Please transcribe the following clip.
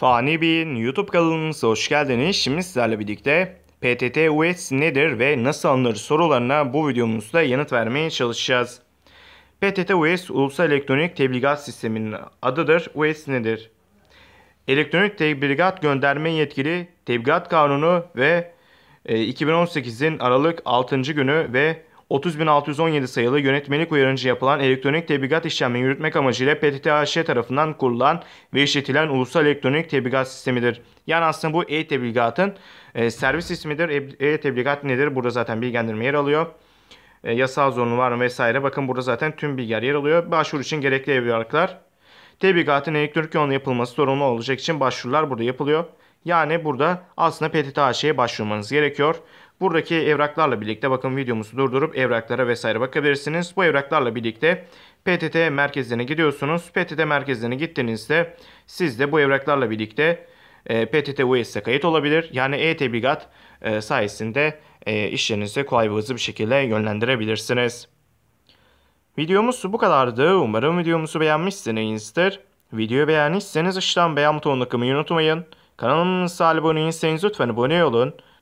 Fani Bey'in YouTube kanalımıza hoş geldiniz. Şimdi sizlerle birlikte PTT UETS nedir ve nasıl alınır sorularına bu videomuzda yanıt vermeye çalışacağız. PTT UETS Ulusal Elektronik Tebligat Sistemi'nin adıdır. UETS nedir? Elektronik Tebligat Gönderme Yetkili Tebligat Kanunu ve 2018'in e, Aralık 6. günü ve 30617 sayılı yönetmelik uyarınca yapılan elektronik tebligat işlemini yürütmek amacıyla PTTH tarafından kurulan ve işletilen ulusal elektronik tebligat sistemidir. Yani aslında bu e-tebligatın e, servis ismidir. E, e-tebligat nedir? Burada zaten bilgilendirme yer alıyor. E, yasal zorunlu var mı vesaire. Bakın burada zaten tüm bilgiler yer alıyor. Başvuru için gerekli evraklar. Tebligatın elektronik yolla yapılması zorunlu olacak için başvurular burada yapılıyor. Yani burada aslında PTTH'ye başvurmanız gerekiyor. Buradaki evraklarla birlikte bakın videomuzu durdurup evraklara vesaire bakabilirsiniz. Bu evraklarla birlikte PTT merkezlerine gidiyorsunuz. PTT merkezlerine gittiğinizde siz de bu evraklarla birlikte e, PTT US'e kayıt olabilir. Yani e-tebligat e, sayesinde e, işlerinizi kolay ve hızlı bir şekilde yönlendirebilirsiniz. Videomuz bu kadardı. Umarım videomuzu beğenmişsinizdir. Videoyu beğendiyseniz aşağıdan beğen butonuna tıklamayı unutmayın. Kanalımıza abone değilseniz lütfen abone olun.